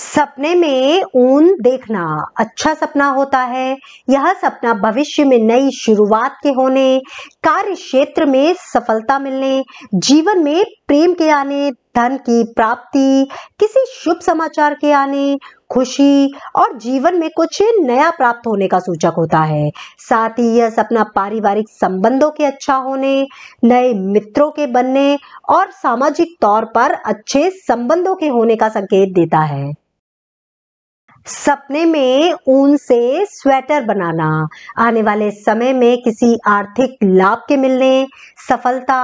सपने में ऊन देखना अच्छा सपना होता है यह सपना भविष्य में नई शुरुआत के होने कार्य क्षेत्र में सफलता मिलने जीवन में प्रेम के आने धन की प्राप्ति किसी शुभ समाचार के आने खुशी और जीवन में कुछ नया प्राप्त होने का सूचक होता है साथ ही यह सपना पारिवारिक संबंधों के अच्छा होने नए मित्रों के बनने और सामाजिक तौर पर अच्छे संबंधों के होने का संकेत देता है सपने में ऊन से स्वेटर बनाना आने वाले समय में किसी आर्थिक लाभ के मिलने सफलता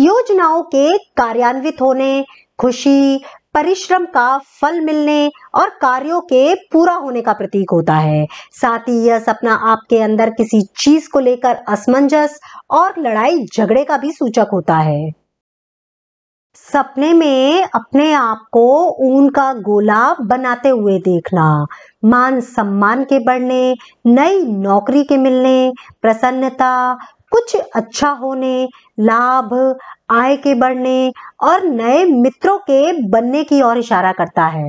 योजनाओं के कार्यान्वित होने खुशी परिश्रम का फल मिलने और कार्यों के पूरा होने का प्रतीक होता है साथ ही यह सपना आपके अंदर किसी चीज को लेकर असमंजस और लड़ाई झगड़े का भी सूचक होता है सपने में अपने आप को ऊन का गोला बनाते हुए देखना मान सम्मान के बढ़ने नई नौकरी के मिलने प्रसन्नता कुछ अच्छा होने लाभ आय के बढ़ने और नए मित्रों के बनने की ओर इशारा करता है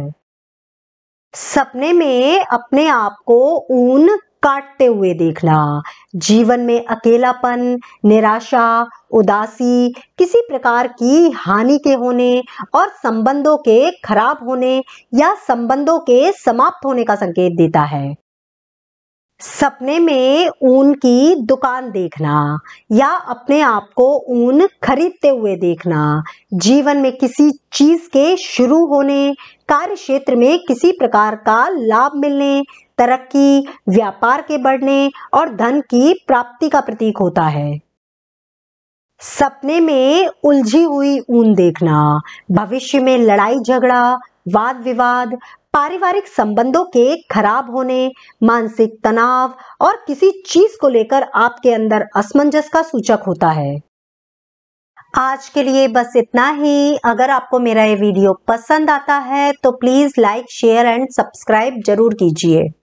सपने में अपने आप को ऊन काटते हुए देखना जीवन में अकेलापन निराशा उदासी किसी प्रकार की हानि के होने और संबंधों के खराब होने या संबंधों के समाप्त होने का संकेत देता है सपने में ऊन की दुकान देखना या अपने आप को ऊन खरीदते हुए देखना जीवन में किसी चीज के शुरू होने कार्य क्षेत्र में किसी प्रकार का लाभ मिलने तरक्की व्यापार के बढ़ने और धन की प्राप्ति का प्रतीक होता है सपने में उलझी हुई ऊन देखना भविष्य में लड़ाई झगड़ा वाद विवाद पारिवारिक संबंधों के खराब होने मानसिक तनाव और किसी चीज को लेकर आपके अंदर असमंजस का सूचक होता है आज के लिए बस इतना ही अगर आपको मेरा ये वीडियो पसंद आता है तो please like share and subscribe जरूर कीजिए